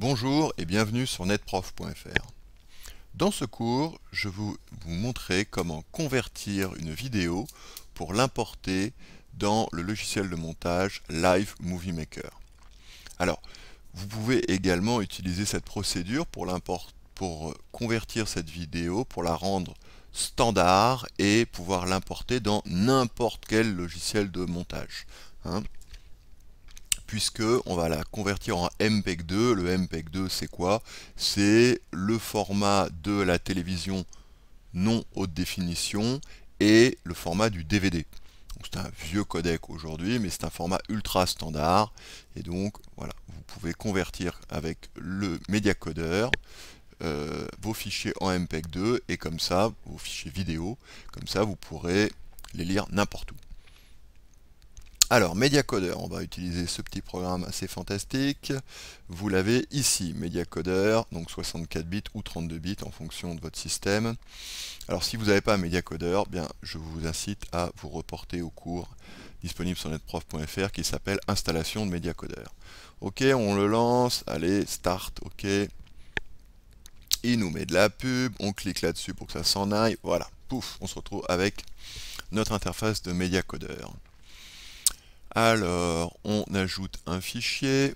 Bonjour et bienvenue sur netprof.fr. Dans ce cours, je vais vous, montrer comment convertir une vidéo pour l'importer dans le logiciel de montage Live Movie Maker. Alors, vous pouvez également utiliser cette procédure pour, convertir cette vidéo, pour la rendre standard et pouvoir l'importer dans n'importe quel logiciel de montage. Hein puisque on va la convertir en MPEG 2. Le MPEG 2 c'est quoi C'est le format de la télévision non haute définition et le format du DVD. C'est un vieux codec aujourd'hui, mais c'est un format ultra standard. Et donc, voilà, vous pouvez convertir avec le Media euh, vos fichiers en MPEG 2 et comme ça, vos fichiers vidéo, comme ça vous pourrez les lire n'importe où. Alors, MediaCoder, on va utiliser ce petit programme assez fantastique. Vous l'avez ici, MediaCoder, donc 64 bits ou 32 bits en fonction de votre système. Alors, si vous n'avez pas MediaCoder, eh bien, je vous incite à vous reporter au cours disponible sur netprof.fr qui s'appelle Installation de MediaCoder. Ok, on le lance, allez, Start, ok. Il nous met de la pub, on clique là-dessus pour que ça s'en aille, voilà, pouf, on se retrouve avec notre interface de MediaCoder. Alors, on ajoute un fichier.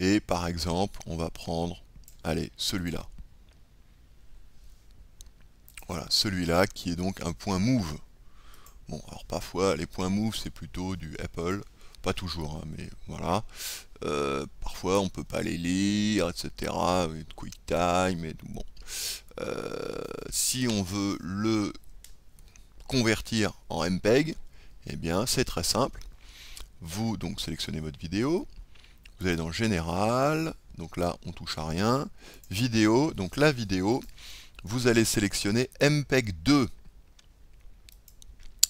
Et par exemple, on va prendre, allez, celui-là. Voilà, celui-là qui est donc un point move. Bon, alors parfois, les points move, c'est plutôt du Apple. Pas toujours, hein, mais voilà. Euh, parfois, on peut pas les lire, etc. QuickTime et Bon. Euh, si on veut le convertir en MPEG, eh bien, c'est très simple vous donc sélectionnez votre vidéo, vous allez dans Général, donc là on touche à rien, Vidéo, donc la vidéo, vous allez sélectionner MPEG 2,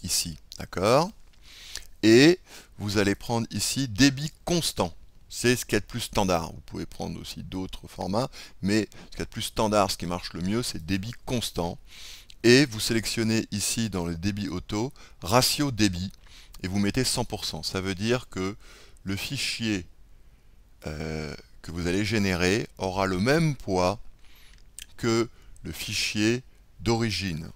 ici, d'accord Et vous allez prendre ici débit constant, c'est ce qu'il y a de plus standard, vous pouvez prendre aussi d'autres formats, mais ce qu'il y a de plus standard, ce qui marche le mieux, c'est débit constant, et vous sélectionnez ici dans le débit auto, ratio débit, et vous mettez 100%. Ça veut dire que le fichier euh, que vous allez générer aura le même poids que le fichier d'origine.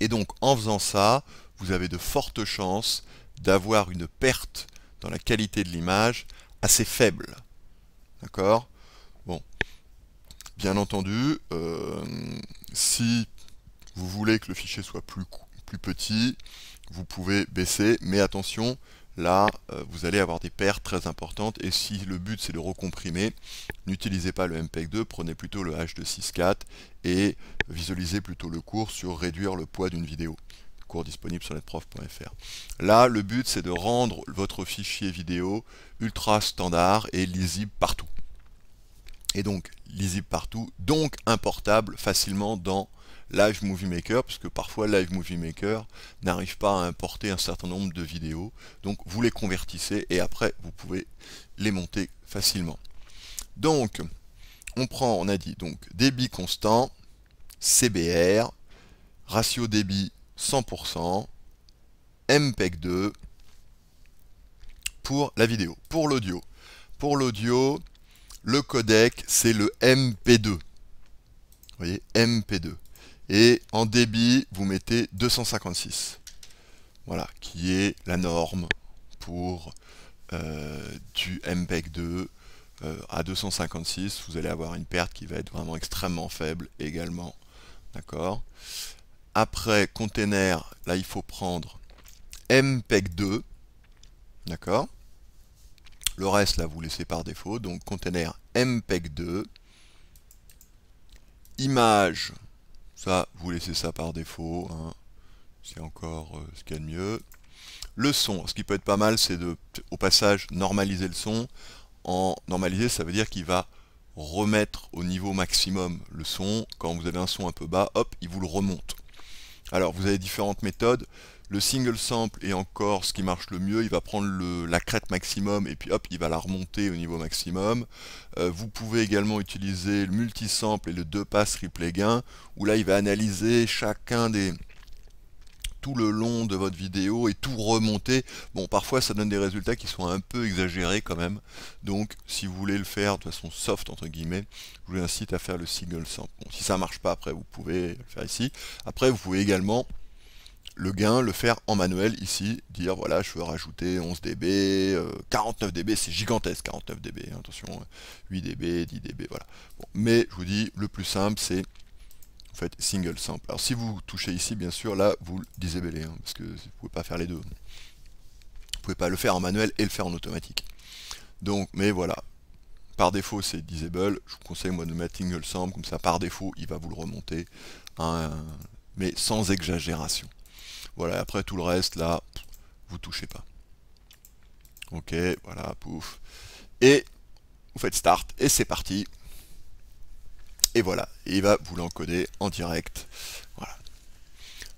Et donc en faisant ça, vous avez de fortes chances d'avoir une perte dans la qualité de l'image assez faible. D'accord Bon. Bien entendu, euh, si vous voulez que le fichier soit plus, court, petit, vous pouvez baisser, mais attention, là euh, vous allez avoir des pertes très importantes et si le but c'est de recomprimer, n'utilisez pas le MPEG 2, prenez plutôt le H264 et visualisez plutôt le cours sur réduire le poids d'une vidéo cours disponible sur netprof.fr. Là, le but, c'est de rendre votre fichier vidéo ultra standard et lisible partout. Et donc, lisible partout, donc importable facilement dans Live Movie Maker, parce que parfois Live Movie Maker n'arrive pas à importer un certain nombre de vidéos, donc vous les convertissez et après vous pouvez les monter facilement. Donc, on prend, on a dit, donc débit constant, CBR, ratio débit 100%, MPEG 2 pour la vidéo, pour l'audio. Pour l'audio, le codec, c'est le MP2. Vous voyez, MP2. E et en débit, vous mettez 256. Voilà, qui est la norme pour euh, du MPEG 2 euh, à 256. Vous allez avoir une perte qui va être vraiment extrêmement faible également. D'accord Après, container, là il faut prendre MPEG 2. D'accord Le reste, là, vous laissez par défaut. Donc, container MPEG 2. Image, ça, vous laissez ça par défaut. Hein. C'est encore euh, ce qu'il y a de mieux. Le son, ce qui peut être pas mal, c'est de, au passage, normaliser le son. En normaliser, ça veut dire qu'il va remettre au niveau maximum le son. Quand vous avez un son un peu bas, hop, il vous le remonte. Alors, vous avez différentes méthodes. Le single sample est encore ce qui marche le mieux, il va prendre la crête maximum et puis hop, il va la remonter au niveau maximum. Euh, vous pouvez également utiliser le multi-sample et le deux passes replay gain, où là il va analyser chacun des, tout le long de votre vidéo et tout remonter. Bon, parfois ça donne des résultats qui sont un peu exagérés quand même. Donc, si vous voulez le faire de façon soft, entre guillemets, je vous incite à faire le single sample. Bon, si ça marche pas, après vous pouvez le faire ici. Après, vous pouvez également le gain, le faire en manuel ici, dire voilà je veux rajouter 11 dB, 49 euh, dB, c'est gigantesque 49 dB, hein, attention, 8 euh, dB, 10 dB, voilà. mais je vous dis, le plus simple c'est en fait single sample. Alors si vous touchez ici, bien sûr, là vous le disablez hein, parce que vous pouvez pas faire les deux. Vous pouvez pas le faire en manuel et le faire en automatique. Donc, mais voilà, par défaut c'est disable, je vous conseille moi de mettre single sample, comme ça par défaut il va vous le remonter, hein, mais sans exagération. Voilà, après tout le reste, là, vous touchez pas. Ok, voilà, pouf. Et vous faites Start, et c'est parti. Et voilà, il va vous l'encoder en direct. Voilà.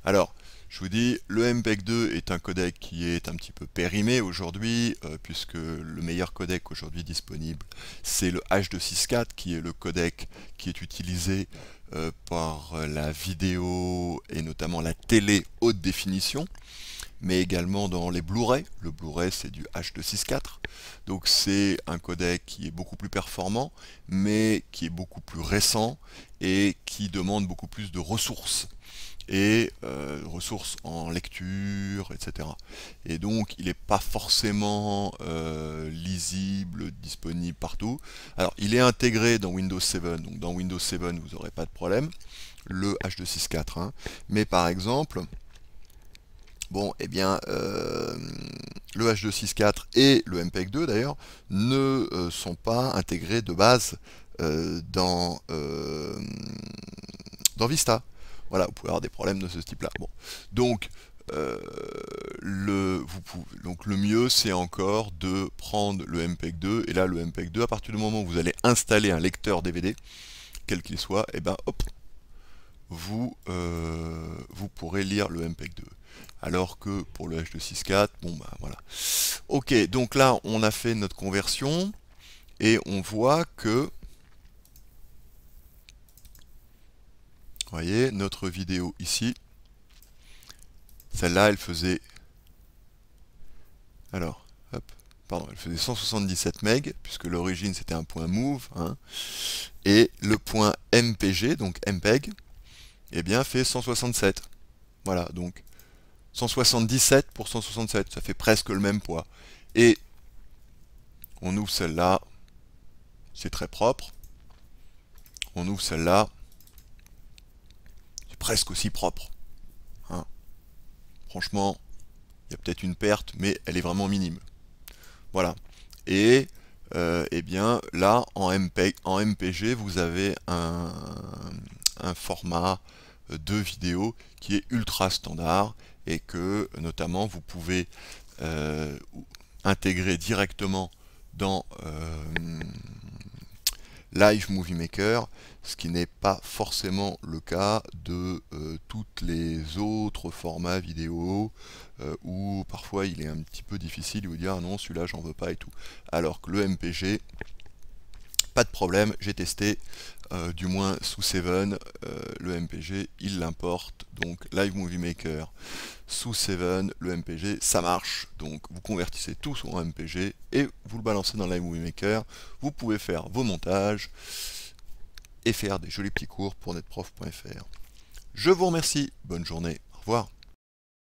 Alors, je vous dis, le MPEG 2 est un codec qui est un petit peu périmé aujourd'hui, euh, puisque le meilleur codec aujourd'hui disponible, c'est le H264, qui est le codec qui est utilisé euh, par la vidéo et notamment la télé haute définition, mais également dans les Blu-ray. Le Blu-ray, c'est du H264, donc c'est un codec qui est beaucoup plus performant, mais qui est beaucoup plus récent et qui demande beaucoup plus de ressources et euh, ressources en lecture, etc. Et donc il n'est pas forcément euh, lisible, disponible partout. Alors il est intégré dans Windows 7, donc dans Windows 7 vous n'aurez pas de problème, le H264. Hein. Mais par exemple, bon, eh bien, euh, le H264 et le MPEG-2 d'ailleurs ne sont pas intégrés de base dans Vista. Voilà, vous pouvez avoir des problèmes de ce type-là. Bon. Donc, euh, le, vous donc le mieux c'est encore de prendre le MPEG 2 et là le MPEG 2 à partir du moment où vous allez installer un lecteur DVD quel qu'il soit et eh ben hop vous euh, vous pourrez lire le MPEG 2 alors que pour le H264 bon ben voilà ok donc là on a fait notre conversion et on voit que voyez, notre vidéo ici, celle-là, elle faisait... Alors, pardon, elle faisait 177 MB, puisque l'origine c'était un point move, hein, et le point MPG, donc MPEG, eh bien fait 167. Voilà, donc 177 pour 167, ça fait presque le même poids. Et on ouvre celle-là, c'est très propre. On ouvre celle-là, presque aussi propre. Hein. Franchement, il y a peut-être une perte, mais elle est vraiment minime. Voilà. Et euh, eh bien là, en, MP, en, MPG, vous avez un, format euh, de vidéo qui est ultra standard et que notamment vous pouvez euh, intégrer directement dans, Live Movie Maker, ce qui n'est pas forcément le cas de euh, toutes les autres formats vidéo euh, où parfois il est un petit peu difficile de vous dire ah non celui-là j'en veux pas et tout. Alors que le MPG, pas de problème, j'ai testé, euh, du moins sous 7, euh, le MPG, il l'importe, donc Live Movie Maker, sous 7, le MPG, ça marche, donc vous convertissez tout en MPG, et vous le balancez dans Live Movie Maker, vous pouvez faire vos montages, et faire des jolis petits cours pour netprof.fr. Je vous remercie, bonne journée, au revoir.